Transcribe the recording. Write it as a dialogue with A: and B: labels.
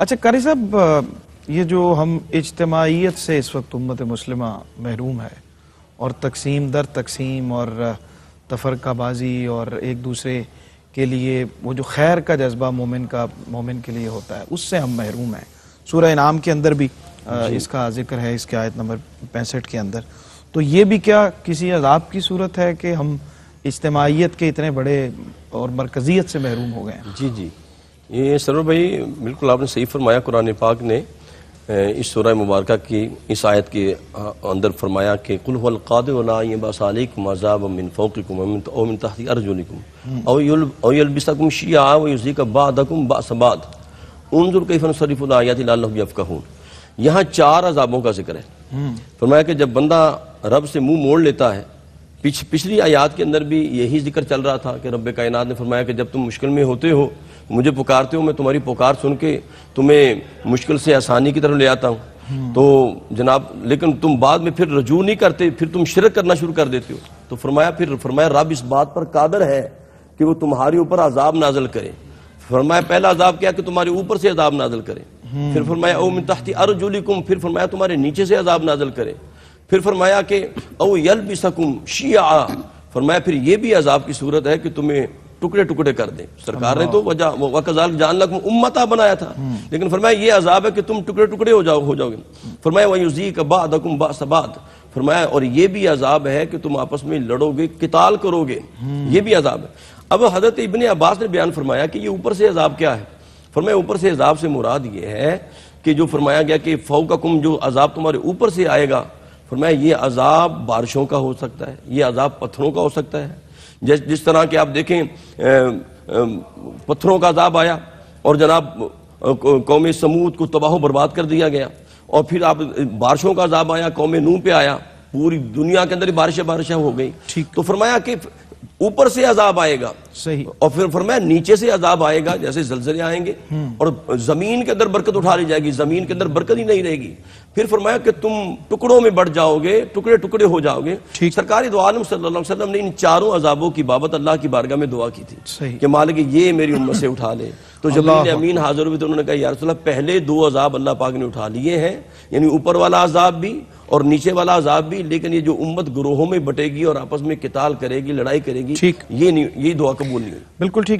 A: अच्छा कारी साहब ये जो हम इजतमाहीत से इस वक्त उम्मत मुस्लिम महरूम है और तकसीम दर तकसीम और तफरकाबाजी और एक दूसरे के लिए वो जो खैर का जज्बा मोमिन का मोमिन के लिए होता है उससे हम महरूम हैं सूर्य इनाम के अंदर भी इसका जिक्र है इसके आयत नंबर पैंसठ के अंदर तो ये भी क्या किसी अजाब की सूरत है कि हम इज्तमाहीत के इतने बड़े और मरकजियत से महरूम हो गए जी जी
B: ये सर भाई बिल्कुल आपने सही फरमाया कुरान पाक ने इस शर मुबारक की इस आयत के अंदर फरमाया कि कुलहलक़ाद वनाबासालिक मज़ाब का यहाँ चार अजाबों का जिक्र है हम्म। फरमाया कि जब बंदा रब से मुंह मोड़ लेता है पिछ, पिछली आयात के अंदर भी यही जिक्र चल रहा था कि रब कायनात ने फरमाया कि जब तुम मुश्किल में होते हो मुझे पुकारते हो मैं तुम्हारी पुकार सुन के तुम्हें मुश्किल से आसानी की तरफ ले आता हूँ हम्म। तो जनाब लेकिन तुम बाद में फिर रजू नहीं करते फिर तुम शिरक करना शुरू कर देते हो तो फरमाया फिर फरमाया रब इस बात पर कादर है कि वो तुम्हारे ऊपर अजाब नाजल करे फरमाया पहला अजाब क्या कि तुम्हारे ऊपर से आजाब नाजल करे हम्म। फिर फरमाया ओ मिन तहती फिर फरमाया तुम्हारे नीचे से आजाब नाजल करे फिर फरमाया कि ओ यल भी सकूम शिया फरमाया फिर ये भी अजाब की सूरत है कि तुम्हें टुकड़े टुकड़े कर दे सरकार ने तो वजह वकजाल जान लग उम्मता बनाया था हम्म। लेकिन फरमाया ये अजाब है कि तुम टुकड़े टुकड़े हो जाओ हो जाओगे फरमाया वही बाद बासबाद फरमाया और ये भी अजाब है कि तुम आपस में लड़ोगे किताल करोगे हम्म। ये भी अजाब है अब हजरत इबन अब्बास ने बयान फरमाया कि ये ऊपर से अजाब क्या है फरमाया ऊपर से अजाब से मुराद ये है कि जो फरमाया गया कि फौका कुम जो अजाब तुम्हारे ऊपर से आएगा फरमाया ये अजाब बारिशों का हो सकता है ये अजाब पत्थरों का हो सकता है जिस जिस तरह के आप देखें पत्थरों का अजाब आया और जनाब कौम समूद को तबाह बर्बाद कर दिया गया और फिर आप बारिशों का अजाब आया कौम नूह पे आया पूरी दुनिया के अंदर ही बारिशें बारिशें हो गई ठीक तो फरमाया कि ऊपर से अजाब आएगा सही और फिर फरमाया नीचे से अजाब आएगा जैसे जलजले आएंगे हम्म। और जमीन के अंदर बरकत उठा ली जाएगी जमीन के अंदर बरकत ही नहीं रहेगी फिर फरमाया कि तुम टुकड़ों में बढ़ जाओगे टुकड़े टुकड़े हो जाओगे सरकारी दुआलम सल्लल्लाहु ने इन चारों अजाबों की बाबत अल्लाह की बारगाह में दुआ की थी कि मालिक ये मेरी उम्मत से उठा ले तो जबरील अमीन हाजिर हुए तो उन्होंने कहा यार पहले दो अजाब अल्लाह पाक ने उठा लिए हैं यानी ऊपर वाला अजाब भी और नीचे वाला अजाब भी लेकिन ये जो उम्मत ग्रोहों में बटेगी और आपस में किताल करेगी लड़ाई करेगी ठीक ये नहीं ये दुआ कबूल नहीं
A: बिल्कुल ठीक